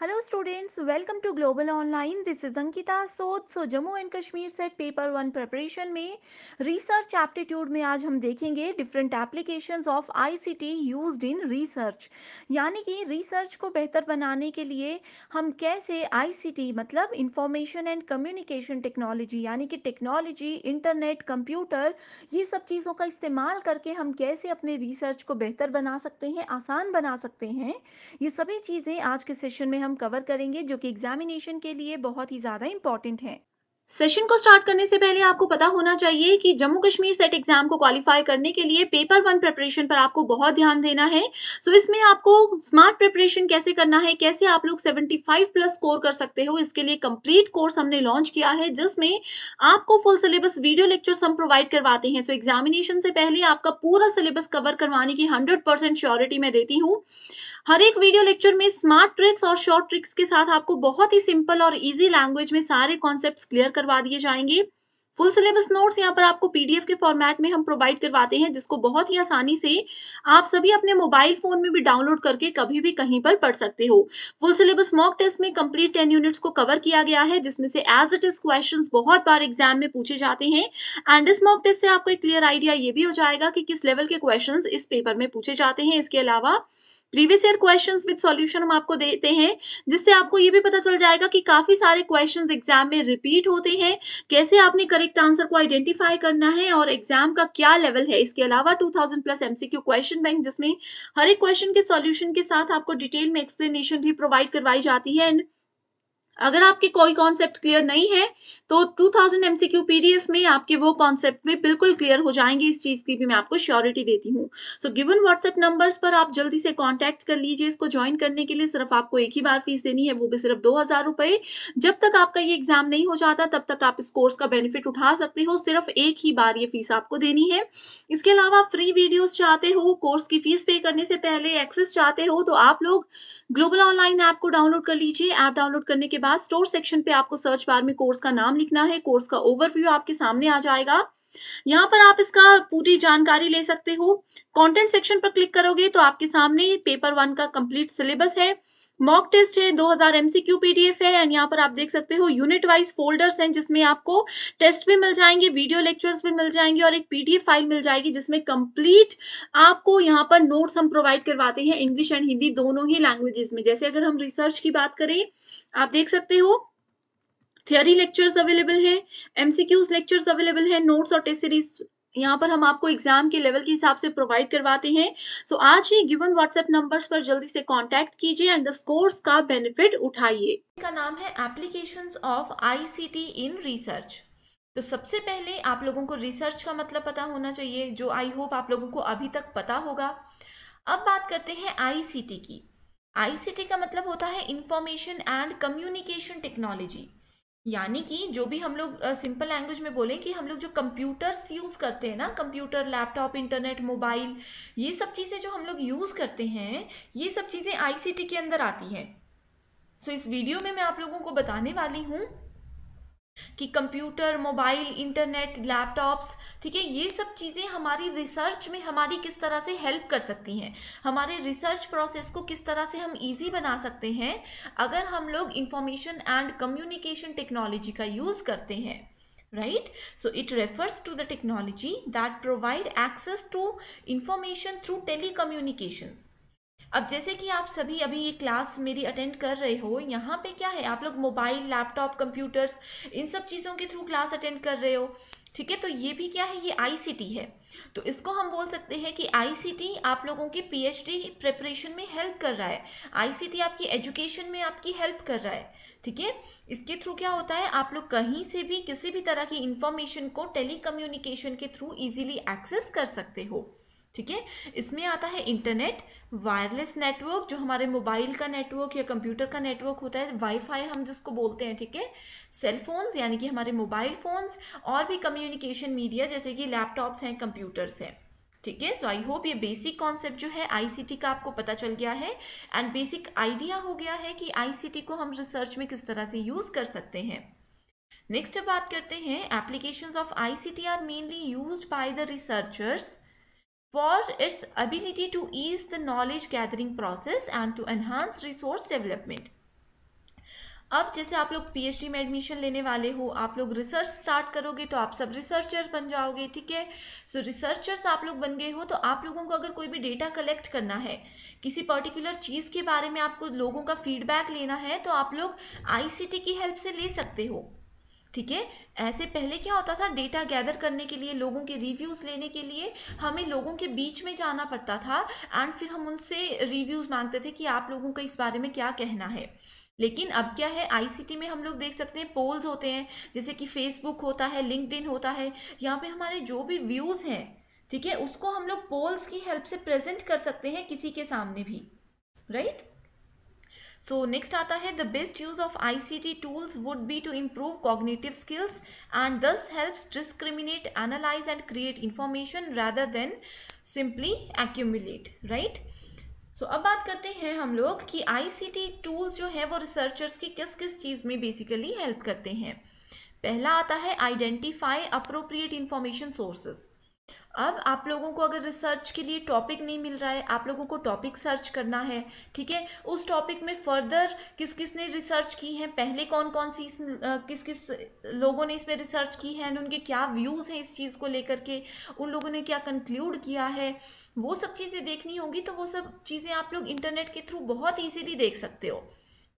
Hello students welcome to global online this is Ankita Sood so Jammu and Kashmir SET paper one preparation में research aptitude में आज हम देखेंगे different applications of ICT used in research यानी कि research को बेहतर बनाने के लिए हम कैसे आईसीटी मतलब इंफॉर्मेशन एंड कम्युनिकेशन टेक्नोलॉजी यानी कि टेक्नोलॉजी इंटरनेट कंप्यूटर ये सब चीज़ों का इस्तेमाल करके हम कैसे अपने रिसर्च को बेहतर बना सकते हैं आसान बना सकते हैं ये सभी चीज़ें आज के सेशन में हम कवर करेंगे जो कि एग्जामिनेशन के लिए बहुत ही ज्यादा इंपॉर्टेंट है सेशन को स्टार्ट करने से पहले आपको पता होना चाहिए कि जम्मू कश्मीर सेट एग्जाम को क्वालिफाई करने के लिए पेपर वन प्रिपरेशन पर आपको बहुत ध्यान देना है सो so, इसमें आपको स्मार्ट प्रिपरेशन कैसे करना है कैसे आप लोग 75 प्लस स्कोर कर सकते हो इसके लिए कंप्लीट कोर्स हमने लॉन्च किया है जिसमें आपको फुल सिलेबस वीडियो लेक्चर हम प्रोवाइड करवाते हैं सो so, एग्जामिनेशन से पहले आपका पूरा सिलेबस कवर करवाने की हंड्रेड श्योरिटी मैं देती हूँ हर एक वीडियो लेक्चर में स्मार्ट ट्रिक्स और शॉर्ट ट्रिक्स के साथ आपको बहुत ही सिंपल और इजी लैंग्वेज में सारे कॉन्सेप्ट्स क्लियर करवा दिए जाएंगे फुल सिलेबस नोट्स यहाँ पर आपको पीडीएफ के फॉर्मेट में हम प्रोवाइड करवाते हैं जिसको बहुत ही आसानी से आप सभी अपने मोबाइल फोन में भी डाउनलोड करके कभी भी कहीं पर पढ़ सकते हो फुल सिलेबस मॉक टेस्ट में कंप्लीट टेन यूनिट्स को कवर किया गया है जिसमें से एज इट इज क्वेश्चन बहुत बार एग्जाम में पूछे जाते हैं एंड इस मॉक टेस्ट से आपको एक क्लियर आइडिया ये भी हो जाएगा कि किस लेवल के क्वेश्चन इस पेपर में पूछे जाते हैं इसके अलावा previous year questions with solution हम आपको देते हैं जिससे आपको ये भी पता चल जाएगा कि काफी सारे क्वेश्चंस एग्जाम में रिपीट होते हैं कैसे आपने करेक्ट आंसर को आइडेंटिफाई करना है और एग्जाम का क्या लेवल है इसके अलावा two plus MCQ question bank जिसमें हर एक क्वेश्चन के सॉल्यूशन के साथ आपको डिटेल में एक्सप्लेनेशन भी प्रोवाइड करवाई जाती है एंड अगर आपके कोई कॉन्सेप्ट क्लियर नहीं है तो 2000 एमसीक्यू पीडीएफ में आपके वो कॉन्सेप्ट में बिल्कुल क्लियर हो जाएंगे इस चीज की भी मैं आपको श्योरिटी देती हूँ सो गिवन व्हाट्सएप नंबर्स पर आप जल्दी से कांटेक्ट कर लीजिए इसको ज्वाइन करने के लिए सिर्फ आपको एक ही बार फीस देनी है वो भी सिर्फ दो हजार रुपए जब तक आपका ये एग्जाम नहीं हो जाता तब तक आप इस कोर्स का बेनिफिट उठा सकते हो सिर्फ एक ही बार ये फीस आपको देनी है इसके अलावा फ्री वीडियोज चाहते हो कोर्स की फीस पे करने से पहले एक्सेस चाहते हो तो आप लोग ग्लोबल ऑनलाइन ऐप को डाउनलोड कर लीजिए ऐप डाउनलोड करने के बाद स्टोर सेक्शन पे आपको सर्च बार में कोर्स का नाम लिखना है कोर्स का ओवरव्यू आपके सामने आ जाएगा यहाँ पर आप इसका पूरी जानकारी ले सकते हो कंटेंट सेक्शन पर क्लिक करोगे तो आपके सामने पेपर वन का कंप्लीट सिलेबस है मॉक टेस्ट है 2000 हजार एमसीक्यू पीडीएफ है एंड यहाँ पर आप देख सकते हो यूनिट वाइज फोल्डर्स हैं जिसमें आपको टेस्ट भी मिल जाएंगे वीडियो लेक्चर्स भी मिल जाएंगे और एक पीडीएफ फाइल मिल जाएगी जिसमें कंप्लीट आपको यहाँ पर नोट्स हम प्रोवाइड करवाते हैं इंग्लिश एंड हिंदी दोनों ही लैंग्वेजेस में जैसे अगर हम रिसर्च की बात करें आप देख सकते हो थियोरी लेक्चर्स अवेलेबल है एमसीक्यूज लेक्चर्स अवेलेबल है नोट्स और टेस्ट सीरीज यहाँ पर हम आपको एग्जाम के लेवल के हिसाब से प्रोवाइड करवाते हैं सो so, आज ही गिवन व्हाट्सएप नंबर्स पर जल्दी से कांटेक्ट कीजिए एंड कोर्स का बेनिफिट उठाइए का नाम है application of ICT in research तो सबसे पहले आप लोगों को रिसर्च का मतलब पता होना चाहिए जो आई होप आप लोगों को अभी तक पता होगा अब बात करते हैं आईसीटी की आईसीटी का मतलब होता है इंफॉर्मेशन एंड कम्युनिकेशन टेक्नोलॉजी यानी कि जो भी हम लोग सिंपल लैंग्वेज में बोलें कि हम लोग जो कंप्यूटर्स यूज़ करते हैं ना कंप्यूटर लैपटॉप इंटरनेट मोबाइल ये सब चीज़ें जो हम लोग यूज़ करते हैं ये सब चीज़ें आईसीटी के अंदर आती हैं सो so, इस वीडियो में मैं आप लोगों को बताने वाली हूँ कि कंप्यूटर मोबाइल इंटरनेट लैपटॉप्स ठीक है ये सब चीज़ें हमारी रिसर्च में हमारी किस तरह से हेल्प कर सकती हैं हमारे रिसर्च प्रोसेस को किस तरह से हम इजी बना सकते हैं अगर हम लोग इंफॉर्मेशन एंड कम्युनिकेशन टेक्नोलॉजी का यूज़ करते हैं right so it refers to the technology that provide access to information through tele अब जैसे कि आप सभी अभी ये क्लास मेरी अटेंड कर रहे हो यहाँ पे क्या है आप लोग मोबाइल लैपटॉप कंप्यूटर्स इन सब चीज़ों के थ्रू क्लास अटेंड कर रहे हो ठीक है तो ये भी क्या है ये आईसीटी है तो इसको हम बोल सकते हैं कि आईसीटी आप लोगों की पीएचडी प्रिपरेशन में हेल्प कर रहा है आईसीटी आपकी एजुकेशन में आपकी हेल्प कर रहा है ठीक है इसके थ्रू क्या होता है आप लोग कहीं से भी किसी भी तरह की इंफॉर्मेशन को टेलीकम्युनिकेशन के थ्रू इजीली एक्सेस कर सकते हो ठीक है इसमें आता है इंटरनेट वायरलेस नेटवर्क जो हमारे मोबाइल का नेटवर्क या कंप्यूटर का नेटवर्क होता है वाईफाई हम जिसको बोलते हैं ठीक है सेल फोन्स यानी कि हमारे मोबाइल फ़ोन्स और भी कम्युनिकेशन मीडिया जैसे कि लैपटॉप्स हैं कंप्यूटर्स हैं ठीक है सो आई होप ये बेसिक कॉन्सेप्ट जो है आईसीटी का आपको पता चल गया है एंड बेसिक आइडिया हो गया है कि आईसीटी को हम रिसर्च में किस तरह से यूज़ कर सकते हैं नेक्स्ट बात करते हैं applications of ICT are mainly used by the researchers for its ability to ease the knowledge gathering process and to enhance resource development. अब जैसे आप लोग पीएचडी में एडमिशन लेने वाले हो आप लोग रिसर्च स्टार्ट करोगे तो आप सब रिसर्चर बन जाओगे ठीक है सो रिसर्चर्स आप लोग बन गए हो तो आप लोगों को अगर कोई भी डेटा कलेक्ट करना है किसी पर्टिकुलर चीज़ के बारे में आपको लोगों का फीडबैक लेना है तो आप लोग आईसीटी की हेल्प से ले सकते हो ठीक है ऐसे पहले क्या होता था डेटा गैदर करने के लिए लोगों के रिव्यूज़ लेने के लिए हमें लोगों के बीच में जाना पड़ता था एंड फिर हम उनसे रिव्यूज़ मांगते थे कि आप लोगों का इस बारे में क्या कहना है लेकिन अब क्या है आईसीटी में हम लोग देख सकते हैं पोल्स होते हैं जैसे कि फेसबुक होता है लिंकड होता है यहाँ पे हमारे जो भी व्यूज़ हैं ठीक है उसको हम लोग पोल्स की हेल्प से प्रेजेंट कर सकते हैं किसी के सामने भी राइट right? सो नेक्स्ट आता है the best use of ICT tools would be to improve cognitive skills and this helps discriminate analyse and create information rather than simply accumulate right so अब बात करते हैं हम लोग कि आईसीटी टूल्स जो है वो रिसर्चर्स की किस किस चीज़ में बेसिकली हेल्प करते हैं पहला आता है आइडेंटिफाई अप्रोप्रिएट इन्फॉर्मेशन सोर्सेज अब आप लोगों को अगर रिसर्च के लिए टॉपिक नहीं मिल रहा है आप लोगों को टॉपिक सर्च करना है ठीक है उस टॉपिक में फर्दर किस किस ने रिसर्च की है पहले कौन कौन सी इस, किस किस लोगों ने इस पर रिसर्च की है एंड उनके क्या व्यूज़ हैं इस चीज़ को लेकर के उन लोगों ने क्या कंक्लूड किया है वो सब चीज़ें देखनी होगी तो वो सब चीज़ें आप लोग इंटरनेट के थ्रू बहुत ईजीली देख सकते हो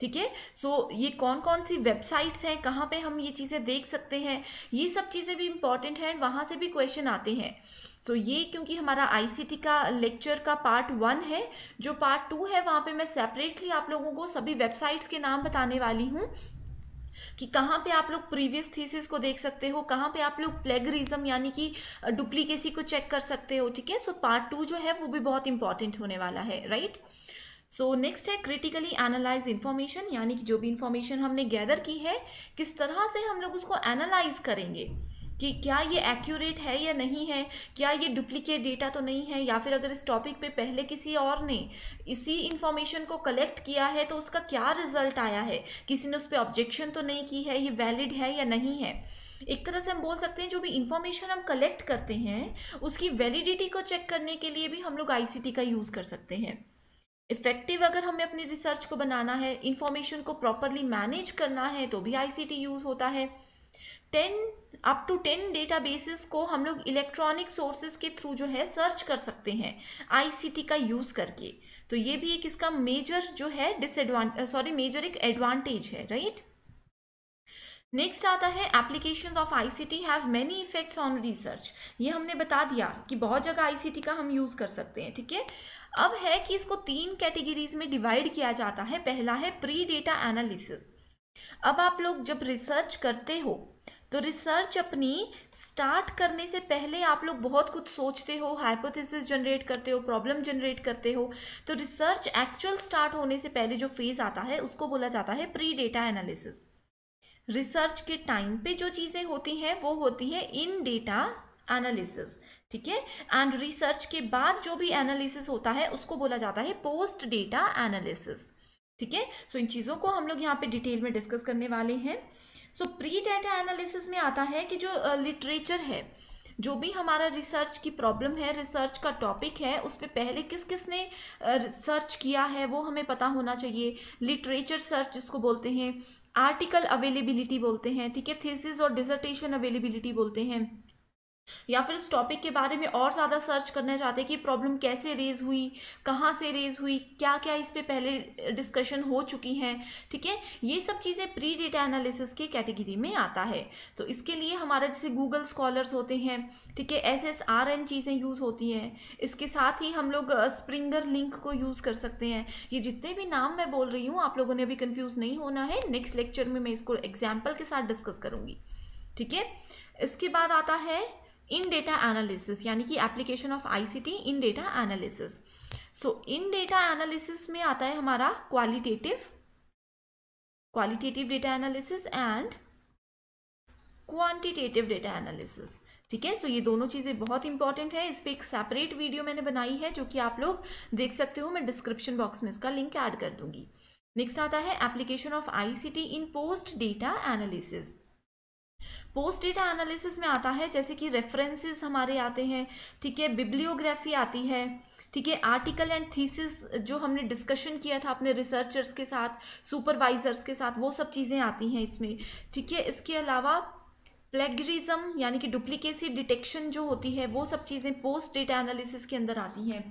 ठीक है सो ये कौन कौन सी वेबसाइट्स हैं कहाँ पे हम ये चीज़ें देख सकते हैं ये सब चीज़ें भी इम्पॉर्टेंट हैं वहाँ से भी क्वेश्चन आते हैं सो so, ये क्योंकि हमारा आईसीटी का लेक्चर का पार्ट वन है जो पार्ट टू है वहाँ पे मैं सेपरेटली आप लोगों को सभी वेबसाइट्स के नाम बताने वाली हूँ कि कहाँ पे आप लोग प्रीवियस थीसिस को देख सकते हो कहाँ पे आप लोग प्लेगरिज्म यानी कि डुप्लीकेसी को चेक कर सकते हो ठीक है सो पार्ट टू जो है वो भी बहुत इंपॉर्टेंट होने वाला है right right? So so, next है क्रिटिकली एनालाइज इन्फॉर्मेशन यानी कि जो भी इन्फॉर्मेशन हमने गैदर की है किस तरह से हम लोग उसको एनालाइज करेंगे कि क्या ये एक्यूरेट है या नहीं है क्या ये डुप्लीकेट डेटा तो नहीं है या फिर अगर इस टॉपिक पे पहले किसी और ने इसी इन्फॉर्मेशन को कलेक्ट किया है तो उसका क्या रिजल्ट आया है किसी ने उस पर ऑब्जेक्शन तो नहीं की है ये वैलिड है या नहीं है एक तरह से हम बोल सकते हैं जो भी इंफॉर्मेशन हम कलेक्ट करते हैं उसकी वैलिडिटी को चेक करने के लिए भी हम लोग आई का यूज़ कर सकते हैं इफेक्टिव अगर हमें अपनी रिसर्च को बनाना है इंफॉर्मेशन को प्रॉपरली मैनेज करना है तो भी आईसीटी यूज़ होता है ten up to ten data basis को हम लोग इलेक्ट्रॉनिक सोर्सेज के थ्रू जो है सर्च कर सकते हैं आईसीटी का यूज़ करके तो ये भी एक इसका मेजर जो है डिसएडवांट सॉरी मेजर एक एडवांटेज है राइट नेक्स्ट आता है application of ICT have many effects on research ये हमने बता दिया कि बहुत जगह आईसीटी का हम यूज़ कर सकते हैं ठीक है अब है कि इसको तीन कैटेगरीज में डिवाइड किया जाता है पहला है प्री डेटा एनालिसिस अब आप लोग जब रिसर्च करते हो तो रिसर्च अपनी स्टार्ट करने से पहले आप लोग बहुत कुछ सोचते हो हाइपोथेसिस जनरेट करते हो प्रॉब्लम जनरेट करते हो तो रिसर्च एक्चुअल स्टार्ट होने से पहले जो फेज़ आता है उसको बोला जाता है प्री डेटा एनालिसिस रिसर्च के टाइम पे जो चीज़ें होती हैं वो होती है इन डेटा एनालिसिस ठीक है एंड रिसर्च के बाद जो भी एनालिसिस होता है उसको बोला जाता है पोस्ट डेटा एनालिसिस ठीक है सो इन चीज़ों को हम लोग यहाँ पे डिटेल में डिस्कस करने वाले हैं सो प्री डेटा एनालिसिस में आता है कि जो लिटरेचर uh, है जो भी हमारा रिसर्च की प्रॉब्लम है रिसर्च का टॉपिक है उस पर पहले किस किस ने सर्च किया है वो हमें पता होना चाहिए लिटरेचर सर्च जिसको बोलते हैं आर्टिकल अवेलेबिलिटी बोलते हैं ठीक है थीसिस और डिसर्टेशन अवेलेबिलिटी बोलते हैं या फिर इस टॉपिक के बारे में और ज़्यादा सर्च करना चाहते हैं कि प्रॉब्लम कैसे रेज हुई कहाँ से रेज हुई क्या क्या इस पर पहले डिस्कशन हो चुकी हैं ठीक है ये सब चीज़ें प्री डेटा एनालिसिस के कैटेगरी में आता है तो इसके लिए हमारा जैसे गूगल स्कॉलर्स होते हैं ठीक है एस एस आर एन चीज़ें यूज़ होती हैं इसके साथ ही हम लोग स्प्रिंगर लिंक को यूज़ कर सकते हैं ये जितने भी नाम मैं बोल रही हूँ आप लोगों ने अभी कन्फ्यूज़ नहीं होना है नेक्स्ट लेक्चर में मैं इसको एग्जाम्पल के साथ डिस्कस करूँगी ठीक है इसके बाद आता है इन डेटा एनालिसिस यानी कि application of ICT in data analysis so in data analysis में आता है हमारा qualitative qualitative data analysis and quantitative data analysis ठीक है सो ये दोनों चीज़ें बहुत इंपॉर्टेंट है इस पर एक सेपरेट वीडियो मैंने बनाई है जो कि आप लोग देख सकते हो मैं डिस्क्रिप्शन बॉक्स में इसका लिंक ऐड कर दूंगी नेक्स्ट आता है application of ICT in post data analysis post data analysis में आता है जैसे कि रेफरेंसेस हमारे आते हैं ठीक है बिब्लियोग्राफी आती है ठीक है आर्टिकल एंड थीसिस जो हमने डिस्कशन किया था अपने रिसर्चर्स के साथ सुपरवाइजर्स के साथ वो सब चीज़ें आती हैं इसमें ठीक है इसके अलावा प्लेगरिज्म यानी कि डुप्लीकेसी डिटेक्शन जो होती है वो सब चीज़ें पोस्ट डेटा एनालिसिस के अंदर आती हैं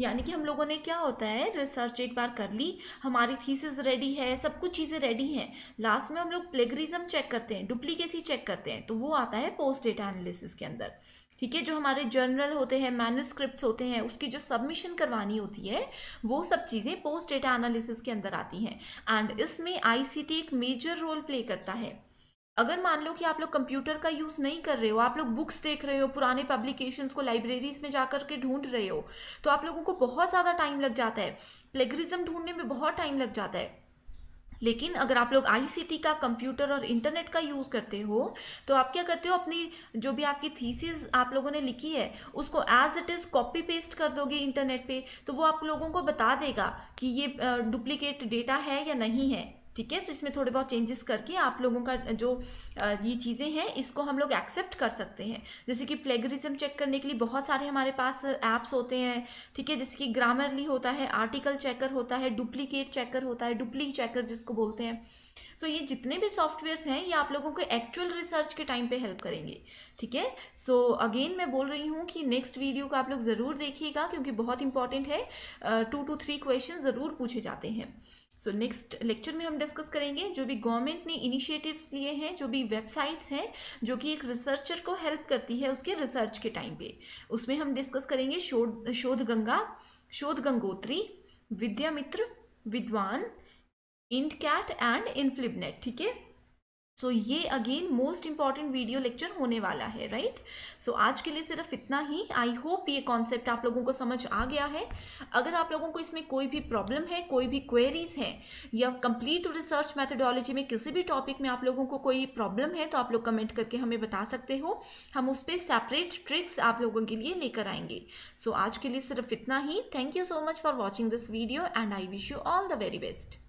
यानी कि हम लोगों ने क्या होता है रिसर्च एक बार कर ली हमारी थीसिस रेडी है सब कुछ चीज़ें रेडी हैं लास्ट में हम लोग प्लेगरिज्म चेक करते हैं डुप्लीकेसी चेक करते हैं तो वो आता है पोस्ट डेटा एनालिसिस के अंदर ठीक है जो हमारे जर्नल होते हैं मैनुस्क्रिप्ट होते हैं उसकी जो सबमिशन करवानी होती है वो सब चीज़ें पोस्ट डेटा एनालिसिस के अंदर आती हैं एंड इसमें आई एक मेजर रोल प्ले करता है अगर मान लो कि आप लोग कंप्यूटर का यूज़ नहीं कर रहे हो आप लोग बुक्स देख रहे हो पुराने पब्लिकेशंस को लाइब्रेरीज में जाकर के ढूंढ रहे हो तो आप लोगों को बहुत ज़्यादा टाइम लग जाता है प्लेगरिज्म ढूंढने में बहुत टाइम लग जाता है लेकिन अगर आप लोग आईसीटी का कंप्यूटर और इंटरनेट का यूज़ करते हो तो आप क्या करते हो अपनी जो भी आपकी थीसिस आप लोगों ने लिखी है उसको as it is copy paste कर दोगे इंटरनेट पे तो वो आप लोगों को बता देगा कि ये डुप्लीकेट डेटा है या नहीं है ठीक है तो इसमें थोड़े बहुत चेंजेस करके आप लोगों का जो ये चीज़ें हैं इसको हम लोग एक्सेप्ट कर सकते हैं जैसे कि प्लेगरिज्म चेक करने के लिए बहुत सारे हमारे पास ऐप्स होते हैं ठीक है जैसे कि ग्रामरली होता है आर्टिकल चेकर होता है डुप्लीकेट चेकर होता है डुप्ली चेकर जिसको बोलते हैं सो so, ये जितने भी सॉफ्टवेयर्स हैं ये आप लोगों को एक्चुअल रिसर्च के टाइम पे हेल्प करेंगे ठीक है सो अगेन मैं बोल रही हूँ कि नेक्स्ट वीडियो को आप लोग ज़रूर देखिएगा क्योंकि बहुत इंपॉर्टेंट है टू टू थ्री क्वेश्चन ज़रूर पूछे जाते हैं सो नेक्स्ट लेक्चर में हम डिस्कस करेंगे जो भी गवर्नमेंट ने इनिशिएटिव्स लिए हैं जो भी वेबसाइट्स हैं जो कि एक रिसर्चर को हेल्प करती है उसके रिसर्च के टाइम पे उसमें हम डिस्कस करेंगे शोध शोध गंगा शोध गंगोत्री विद्यामित्र विद्वान इंड कैट एंड इनफ्लिबनेट ठीक है सो so, ये again most important video lecture होने वाला है राइट right? सो so, आज के लिए सिर्फ इतना ही आई होप ये कॉन्सेप्ट आप लोगों को समझ आ गया है अगर आप लोगों को इसमें कोई भी प्रॉब्लम है कोई भी क्वेरीज हैं या कंप्लीट रिसर्च मैथडोलॉजी में किसी भी टॉपिक में आप लोगों को कोई प्रॉब्लम है तो आप लोग कमेंट करके हमें बता सकते हो हम उस पर सेपरेट ट्रिक्स आप लोगों के लिए लेकर आएंगे सो so, आज के लिए सिर्फ इतना ही thank you so much for watching this video and I wish you all the very best